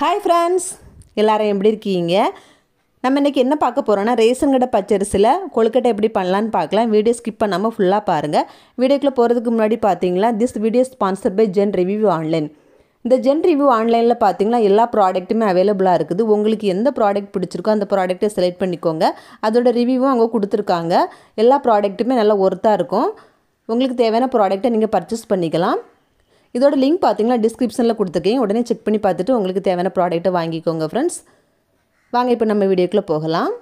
hi friends எல்லோரும் எப்படி இருக்கீங்க நம்ம இன்றைக்கி என்ன பார்க்க போகிறோன்னா ரேஷன் கடை பச்சரிசியில் கொழுக்கட்டை எப்படி பண்ணலான்னு பார்க்கலாம் வீடியோ ஸ்கிப் பண்ணாமல் ஃபுல்லாக பாருங்கள் வீடியோக்குள்ளே போகிறதுக்கு முன்னாடி பார்த்தீங்களா this video sponsor by Zen review online இந்த ஜென் ரிவ்யூ ஆன்லைனில் பார்த்தீங்கன்னா எல்லா ப்ராடக்ட்டுமே அவைலபிளாக இருக்குது உங்களுக்கு எந்த ப்ராடக்ட் பிடிச்சிருக்கோ அந்த ப்ராடக்ட்டை செலக்ட் பண்ணிக்கோங்க அதோட ரிவ்யூவும் அவங்க கொடுத்துருக்காங்க எல்லா ப்ராடக்ட்டுமே நல்லா ஒர்த்தாக இருக்கும் உங்களுக்கு தேவையான ப்ராடக்ட்டை நீங்கள் பர்ச்சேஸ் பண்ணிக்கலாம் இதோட லிங்க் பார்த்தீங்கன்னா டிஸ்கிரிப்ஷனில் கொடுத்துருக்கேன் உடனே செக் பண்ணி பார்த்துட்டு உங்களுக்கு தேவையான ப்ராடக்ட்டை வாங்கிக்கோங்க ஃப்ரெண்ட்ஸ் வாங்க இப்போ நம்ம வீடியோக்குள்ளே போகலாம்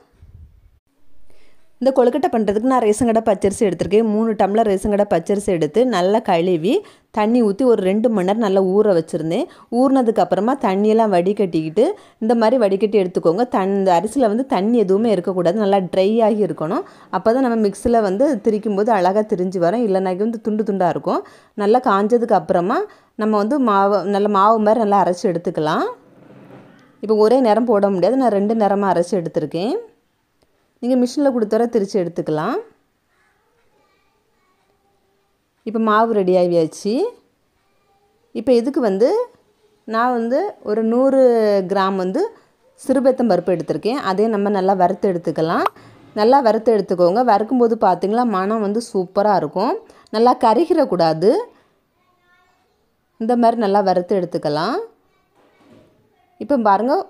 இந்த கொழுக்கட்டை பண்ணுறதுக்கு நான் ரேசன் கடை பச்சரிசி எடுத்திருக்கேன் மூணு டம்ளர் ரேசன் கடை பச்சரிசி எடுத்து நல்லா கழுவி தண்ணி ஊற்றி ஒரு ரெண்டு மணி நேரம் நல்லா ஊற வச்சுருந்தேன் ஊறினதுக்கப்புறமா தண்ணியெல்லாம் வடிகட்டிக்கிட்டு இந்த மாதிரி வடிகட்டி எடுத்துக்கோங்க தன் இந்த அரிசியில் வந்து தண்ணி எதுவுமே இருக்கக்கூடாது நல்லா ட்ரை ஆகி இருக்கணும் அப்போ தான் நம்ம மிக்சியில் வந்து திரிக்கும் போது அழகாக திரிஞ்சு வரோம் இல்லைனாக்கி வந்து துண்டு துண்டாக இருக்கும் நல்லா காஞ்சதுக்கு அப்புறமா நம்ம வந்து மாவு நல்ல மாவு மாதிரி நல்லா அரைச்சி எடுத்துக்கலாம் இப்போ ஒரே நேரம் போட முடியாது நான் ரெண்டு நேரமாக அரைச்சி எடுத்திருக்கேன் நீங்கள் மிஷினில் கொடுத்தர திரித்து எடுத்துக்கலாம் இப்போ மாவு ரெடி ஆகியாச்சு இப்போ இதுக்கு வந்து நான் வந்து ஒரு நூறு கிராம் வந்து சிறுபத்தம் பருப்பு எடுத்திருக்கேன் அதே நம்ம நல்லா வறுத்து எடுத்துக்கலாம் நல்லா வறுத்து எடுத்துக்கோங்க வறுக்கும்போது பார்த்திங்களா மனம் வந்து சூப்பராக இருக்கும் நல்லா கருகிறக்கூடாது இந்த மாதிரி நல்லா வறுத்து எடுத்துக்கலாம் இப்போ பாருங்கள்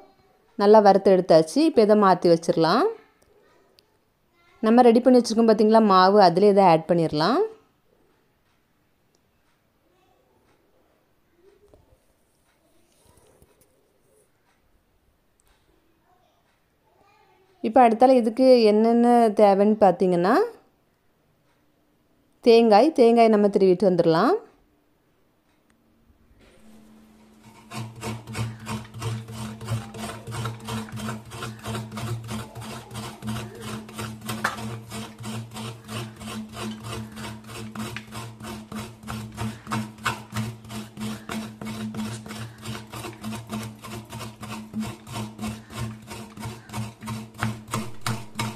நல்லா வறுத்து எடுத்தாச்சு இப்போ இதை மாற்றி வச்சிடலாம் நம்ம ரெடி பண்ணி வச்சுருக்கோம் பார்த்திங்களா மாவு அதில் இதை ஆட் பண்ணிடலாம் இப்போ அடுத்தால இதுக்கு என்னென்ன தேவைன்னு பார்த்திங்கன்னா தேங்காய் தேங்காய் நம்ம திருவிட்டு வந்துடலாம்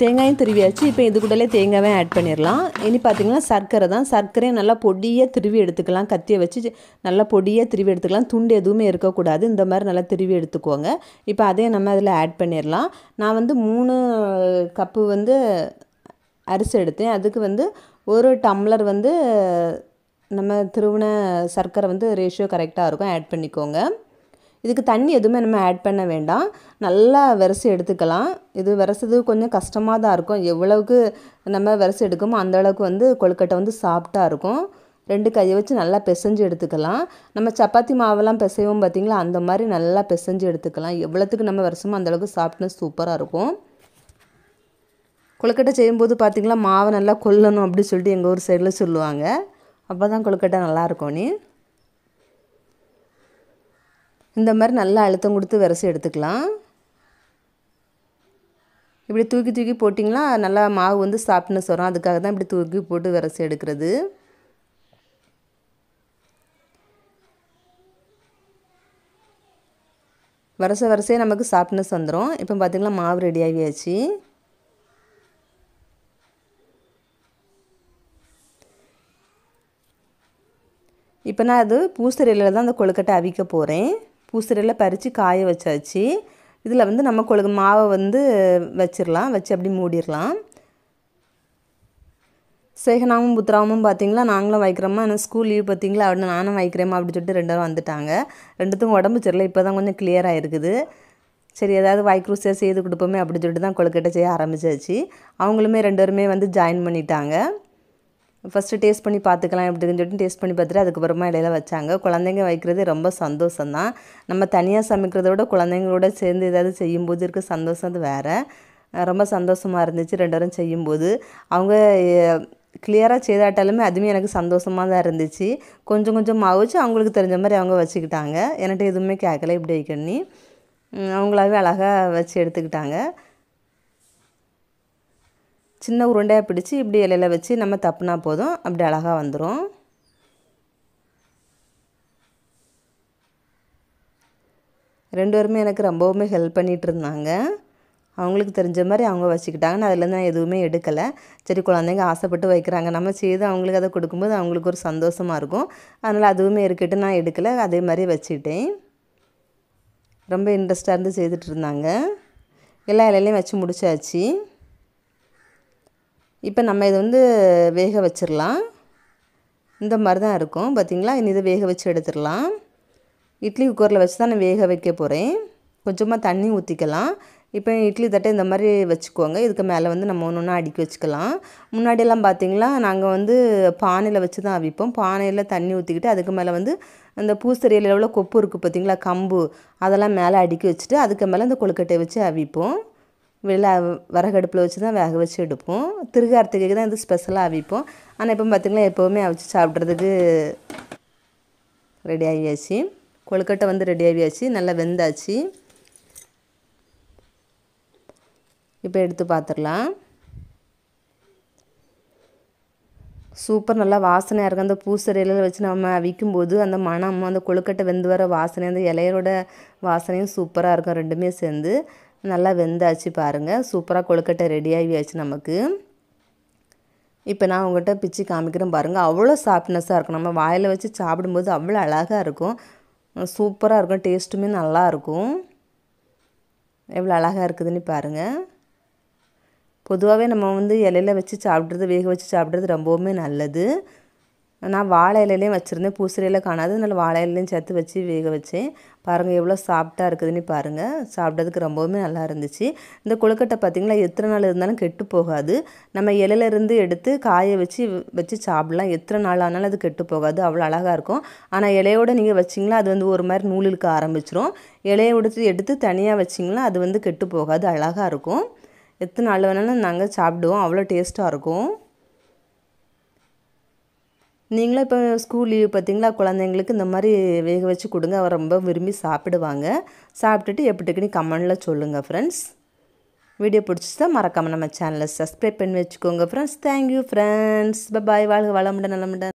தேங்காயும் திருவியாச்சு இப்போ இது கூடலே தேங்காயும் ஆட் பண்ணிடலாம் இனி பார்த்தீங்கன்னா சர்க்கரை தான் சர்க்கரையும் நல்லா பொடியாக திருவி எடுத்துக்கலாம் கத்தியை வச்சு நல்லா பொடியாக திருவி எடுத்துக்கலாம் துண்டு எதுவுமே இருக்கக்கூடாது இந்த மாதிரி நல்லா திருவி எடுத்துக்கோங்க இப்போ அதையும் நம்ம அதில் ஆட் பண்ணிடலாம் நான் வந்து மூணு கப்பு வந்து அரிசி எடுத்தேன் அதுக்கு வந்து ஒரு டம்ளர் வந்து நம்ம திருவின சர்க்கரை வந்து ரேஷியோ கரெக்டாக இருக்கும் ஆட் பண்ணிக்கோங்க இதுக்கு தண்ணி எதுவுமே நம்ம ஆட் பண்ண வேண்டாம் நல்லா விரசி எடுத்துக்கலாம் இது விரசது கொஞ்சம் கஷ்டமாக தான் இருக்கும் எவ்வளவுக்கு நம்ம விரசி எடுக்கமோ அந்தளவுக்கு வந்து கொழுக்கட்டை வந்து சாஃப்டாக இருக்கும் ரெண்டு கையை வச்சு நல்லா பிசைஞ்சு எடுத்துக்கலாம் நம்ம சப்பாத்தி மாவெல்லாம் பிசைவோம் பார்த்திங்களா அந்த மாதிரி நல்லா பிசைஞ்சு எடுத்துக்கலாம் எவ்வளோத்துக்கு நம்ம விரசமோ அந்தளவுக்கு சாஃப்ட்னஸ் சூப்பராக இருக்கும் கொழுக்கட்டை செய்யும்போது பார்த்திங்களா மாவை நல்லா கொல்லணும் அப்படின்னு சொல்லிட்டு எங்கள் ஊர் சைடில் சொல்லுவாங்க அப்போ தான் கொழுக்கட்டை நல்லாயிருக்கும் நீ இந்த மாதிரி நல்லா அழுத்தம் கொடுத்து விரசி எடுத்துக்கலாம் இப்படி தூக்கி தூக்கி போட்டிங்களா நல்லா மாவு வந்து சாப்பிட்னஸ் வரும் அதுக்காக தான் இப்படி தூக்கி போட்டு விரசி எடுக்கிறது வரச வரிசையே நமக்கு சாப்பிட்னஸ் வந்துடும் இப்போ பார்த்திங்கன்னா மாவு ரெடி ஆகியாச்சு இப்போ நான் அது பூசரியில் தான் அந்த கொழுக்கட்டை அவிக்க போகிறேன் பூசரெல்லாம் பறித்து காய வச்சாச்சு இதில் வந்து நம்ம கொழுகு மாவை வந்து வச்சிடலாம் வச்சு அப்படி மூடிடலாம் சேகனாவும் புத்ராவும் பார்த்தீங்களா நாங்களும் வைக்கிறோமா ஆனால் ஸ்கூல் லீவ் பார்த்தீங்களா அப்படின்னு நானும் வைக்கிறேம்மா அப்படின்னு சொல்லிட்டு ரெண்டு பேரும் வந்துட்டாங்க ரெண்டுத்துக்கும் உடம்பு சரியில்லை இப்போ தான் கொஞ்சம் கிளியராக இருக்குது சரி ஏதாவது வைக்ரூஸாக செய்து கொடுப்போமே அப்படின்னு சொல்லிட்டு தான் கொழுக்கட்டை செய்ய ஆரம்பிச்சாச்சு அவங்களுமே ரெண்டு பேருமே வந்து ஜாயின் பண்ணிட்டாங்க ஃபஸ்ட்டு டேஸ்ட் பண்ணி பார்த்துக்கலாம் எப்படி இருந்துட்டு டேஸ்ட் பண்ணி பார்த்துட்டு அதுக்கப்புறமா இடையில வச்சாங்க குழந்தைங்க வைக்கிறது ரொம்ப சந்தோஷம் தான் நம்ம தனியாக சமைக்கிறத விட குழந்தைங்களோட சேர்ந்து ஏதாவது செய்யும்போது இருக்க சந்தோஷம் அது வேறு ரொம்ப சந்தோஷமாக இருந்துச்சு ரெண்டு பேரும் செய்யும்போது அவங்க கிளியராக செய்தாட்டாலுமே அதுவுமே எனக்கு சந்தோஷமாக தான் இருந்துச்சு கொஞ்சம் கொஞ்சம் மாவிச்சு அவங்களுக்கு தெரிஞ்ச மாதிரி அவங்க வச்சுக்கிட்டாங்க என்கிட்ட எதுவுமே கேட்கல இப்படி கண்ணி அவங்களாவே அழகாக வச்சு எடுத்துக்கிட்டாங்க சின்ன உருண்டையாக பிடிச்சி இப்படி இலையில வச்சு நம்ம தப்புனா போதும் அப்படி அழகாக வந்துடும் ரெண்டு பேருமே எனக்கு ரொம்பவுமே ஹெல்ப் பண்ணிகிட்டு இருந்தாங்க அவங்களுக்கு தெரிஞ்ச மாதிரி அவங்க வச்சுக்கிட்டாங்க நான் அதில் நான் எதுவுமே எடுக்கலை சரி குழந்தைங்க ஆசைப்பட்டு வைக்கிறாங்க நம்ம செய்து அவங்களுக்கு அதை கொடுக்கும்போது அவங்களுக்கு ஒரு சந்தோஷமாக இருக்கும் அதனால் அதுவுமே இருக்கட்டு நான் எடுக்கலை அதே மாதிரி வச்சுக்கிட்டேன் ரொம்ப இன்ட்ரெஸ்டாக இருந்து செய்துட்டு இருந்தாங்க எல்லா இலையிலையும் வச்சு முடிச்சாச்சு இப்போ நம்ம இது வந்து வேக வச்சிடலாம் இந்த மாதிரி தான் இருக்கும் பார்த்திங்களா இனி இதை வேக வச்சு எடுத்துடலாம் இட்லி குக்கரில் வச்சு தான் நான் வேக வைக்க போகிறேன் கொஞ்சமாக தண்ணி ஊற்றிக்கலாம் இப்போ இட்லி தட்டை இந்த மாதிரி வச்சுக்கோங்க இதுக்கு மேலே வந்து நம்ம ஒன்று ஒன்றா அடுக்கி வச்சுக்கலாம் முன்னாடியெல்லாம் பார்த்திங்களா நாங்கள் வந்து பானையில் வச்சு தான் அவிப்போம் பானையில் தண்ணி ஊற்றிக்கிட்டு அதுக்கு மேலே வந்து அந்த பூசரியில் எவ்வளோ கொப்பு இருக்குது பார்த்திங்களா கம்பு அதெல்லாம் மேலே அடுக்கி வச்சுட்டு அதுக்கு மேலே அந்த கொழுக்கட்டையை வச்சு அவிப்போம் வெளில வரகடுப்பில் வச்சு தான் வேக வச்சு எடுப்போம் திருகார்த்திகைக்கு தான் இது ஸ்பெஷலாக அவிப்போம் ஆனால் இப்போ பார்த்திங்கன்னா எப்போவுமே அவிச்சு சாப்பிட்றதுக்கு ரெடி ஆகியாச்சு கொழுக்கட்டை வந்து ரெடி ஆகியாச்சு நல்லா வெந்தாச்சு இப்போ எடுத்து பார்த்துடலாம் சூப்பர் நல்லா வாசனையாக இருக்கும் அந்த பூசரி வச்சு நம்ம விற்கும்போது அந்த மனம் அந்த கொழுக்கட்டை வெந்து வர வாசனை அந்த இலையரோட வாசனையும் சூப்பராக இருக்கும் ரெண்டுமே சேர்ந்து நல்லா வெந்தாச்சு பாருங்கள் சூப்பராக கொழுக்கட்டை ரெடி ஆகியாச்சு நமக்கு இப்போ நான் உங்கள்கிட்ட பிச்சு காமிக்கிறேன் பாருங்கள் அவ்வளோ சாஃப்ட்னஸாக இருக்கும் நம்ம வாயில் வச்சு சாப்பிடும்போது அவ்வளோ அழகாக இருக்கும் சூப்பராக இருக்கும் டேஸ்ட்டுமே நல்லாயிருக்கும் எவ்வளோ அழகாக இருக்குதுன்னு பாருங்கள் பொதுவாகவே நம்ம வந்து இலையில வச்சு சாப்பிட்றது வேக வச்சு சாப்பிட்றது ரொம்பவுமே நல்லது நான் வாழை இலையிலையும் வச்சுருந்தேன் பூசணியில் காணாது அதனால் வாழை இலையிலையும் சேர்த்து வச்சு வேக வச்சேன் பாருங்கள் எவ்வளோ சாஃப்டாக இருக்குதுன்னு பாருங்கள் சாப்பிட்டதுக்கு ரொம்பவுமே நல்லா இருந்துச்சு இந்த கொழுக்கட்டை பார்த்திங்களா எத்தனை நாள் இருந்தாலும் கெட்டு போகாது நம்ம இலையிலேருந்து எடுத்து காய வச்சு வச்சு சாப்பிடலாம் எத்தனை நாள் ஆனாலும் அது கெட்டு போகாது அவ்வளோ அழகாக இருக்கும் ஆனால் இலையோடு நீங்கள் வச்சிங்களா அது வந்து ஒரு மாதிரி நூல் இழுக்க ஆரம்பிச்சிரும் இலையை விடுத்து எடுத்து தனியாக வச்சிங்களா அது வந்து கெட்டு போகாது அழகாக இருக்கும் எத்தனை நாள் வேணாலும் நாங்கள் சாப்பிடுவோம் அவ்வளோ டேஸ்ட்டாக இருக்கும் நீங்களும் இப்போ ஸ்கூல் லீவ் பார்த்தீங்களா குழந்தைங்களுக்கு இந்த மாதிரி வேக வச்சு கொடுங்க அவர் ரொம்ப விரும்பி சாப்பிடுவாங்க சாப்பிட்டுட்டு எப்படிக்குன்னு கமெண்டில் சொல்லுங்கள் ஃப்ரெண்ட்ஸ் வீடியோ தான் மறக்காமல் நம்ம சேனலை சப்ஸ்கிரைப் பண்ணி வச்சுக்கோங்க ஃப்ரெண்ட்ஸ் தேங்க்யூ ஃப்ரெண்ட்ஸ் பாய் வாழ்க வளமுடன் நலமுடன்